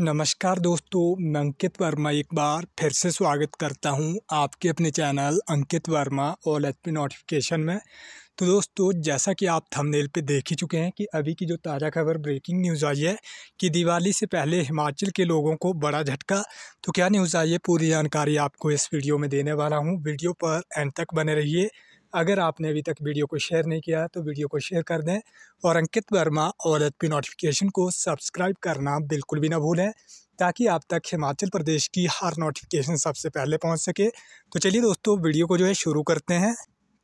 नमस्कार दोस्तों मैं अंकित वर्मा एक बार फिर से स्वागत करता हूं आपके अपने channel Ankit Verma all H P notification में तो दोस्तों जैसा कि आप थंबनेल पे देख ही चुके हैं कि अभी की जो ताज़ा खबर ब्रेकिंग न्यूज़ आई है कि दिवाली से पहले हिमाचल के लोगों को बड़ा झटका तो क्या न्यूज़ आई है पूरी जानकारी आपको इस वीडियो में देने वाला हूँ वीडियो पर एंड तक बने रहिए अगर आपने अभी तक वीडियो को शेयर नहीं किया तो वीडियो को शेयर कर दें और अंकित वर्मा और की नोटिफिकेशन को सब्सक्राइब करना बिल्कुल भी ना भूलें ताकि आप तक हिमाचल प्रदेश की हर नोटिफिकेशन सबसे पहले पहुंच सके तो चलिए दोस्तों वीडियो को जो है शुरू करते हैं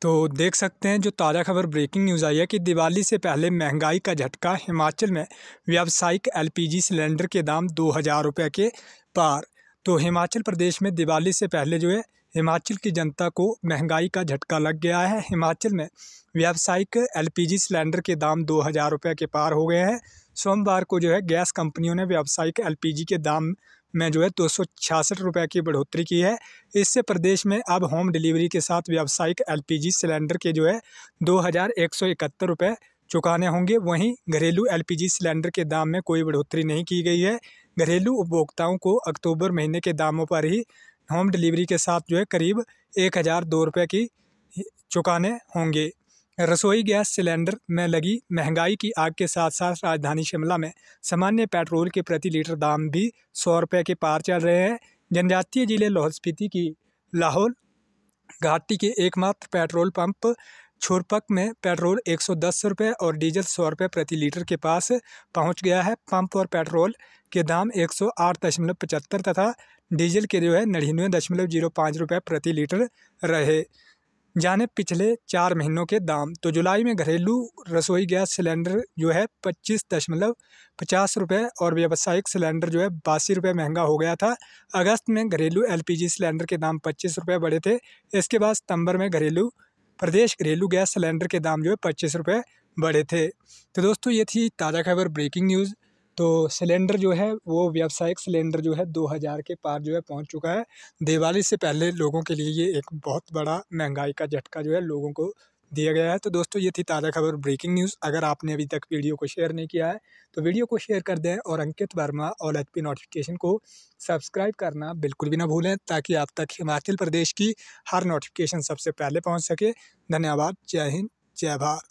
तो देख सकते हैं जो ताज़ा खबर ब्रेकिंग न्यूज़ आई है कि दिवाली से पहले महंगाई का झटका हिमाचल में व्यावसायिक एल सिलेंडर के दाम दो हज़ार रुपये के पार तो हिमाचल प्रदेश में दिवाली से पहले जो है हिमाचल की जनता को महंगाई का झटका लग गया है हिमाचल में व्यावसायिक एलपीजी सिलेंडर के दाम दो हज़ार रुपये के पार हो गए हैं सोमवार को जो है गैस कंपनियों ने व्यावसायिक एलपीजी के दाम में जो है दो सौ छियासठ रुपये की बढ़ोतरी की है इससे प्रदेश में अब होम डिलीवरी के साथ व्यावसायिक एल सिलेंडर के जो है दो हज़ार एक सौ इकहत्तर रुपये चुकाने होंगे वहीं घरेलू एल सिलेंडर के दाम में कोई बढ़ोतरी नहीं की गई है घरेलू उपभोक्ताओं को अक्टूबर महीने के दामों पर ही होम डिलीवरी के साथ जो है करीब एक हज़ार दो रुपये की चुकाने होंगे रसोई गैस सिलेंडर में लगी महंगाई की आग के साथ साथ राजधानी शिमला में सामान्य पेट्रोल के प्रति लीटर दाम भी सौ रुपये के पार चल रहे हैं जनजातीय जिले लाहौल स्पीति की लाहौल घाटी के एकमात्र पेट्रोल पंप छुरपक में पेट्रोल एक सौ दस रुपये और डीजल सौ रुपये प्रति लीटर के पास पहुंच गया है पंप और पेट्रोल के दाम एक सौ आठ दशमलव पचहत्तर तथा डीजल के जो है नड़िन्नवे दशमलव जीरो पाँच रुपये प्रति लीटर रहे जाने पिछले चार महीनों के दाम तो जुलाई में घरेलू रसोई गैस सिलेंडर जो है पच्चीस दशमलव पचास रुपये और व्यावसायिक सिलेंडर जो है बासी रुपये महंगा हो गया था अगस्त में घरेलू एलपीजी सिलेंडर के दाम पच्चीस रुपये बढ़े थे इसके बाद सितंबर में घरेलू प्रदेश घरेलू गैस सिलेंडर के दाम जो है पच्चीस रुपये बढ़े थे तो दोस्तों ये थी ताज़ा खबर ब्रेकिंग न्यूज़ तो सिलेंडर जो है वो व्यावसायिक सिलेंडर जो है दो हज़ार के पार जो है पहुंच चुका है दिवाली से पहले लोगों के लिए ये एक बहुत बड़ा महंगाई का झटका जो है लोगों को दिया गया है तो दोस्तों ये थी ताज़ा खबर ब्रेकिंग न्यूज़ अगर आपने अभी तक वीडियो को शेयर नहीं किया है तो वीडियो को शेयर कर दें और अंकित वर्मा और एच नोटिफिकेशन को सब्सक्राइब करना बिल्कुल भी ना भूलें ताकि आप तक हिमाचल प्रदेश की हर नोटिफिकेशन सबसे पहले पहुँच सके धन्यवाद जय हिंद जय भारत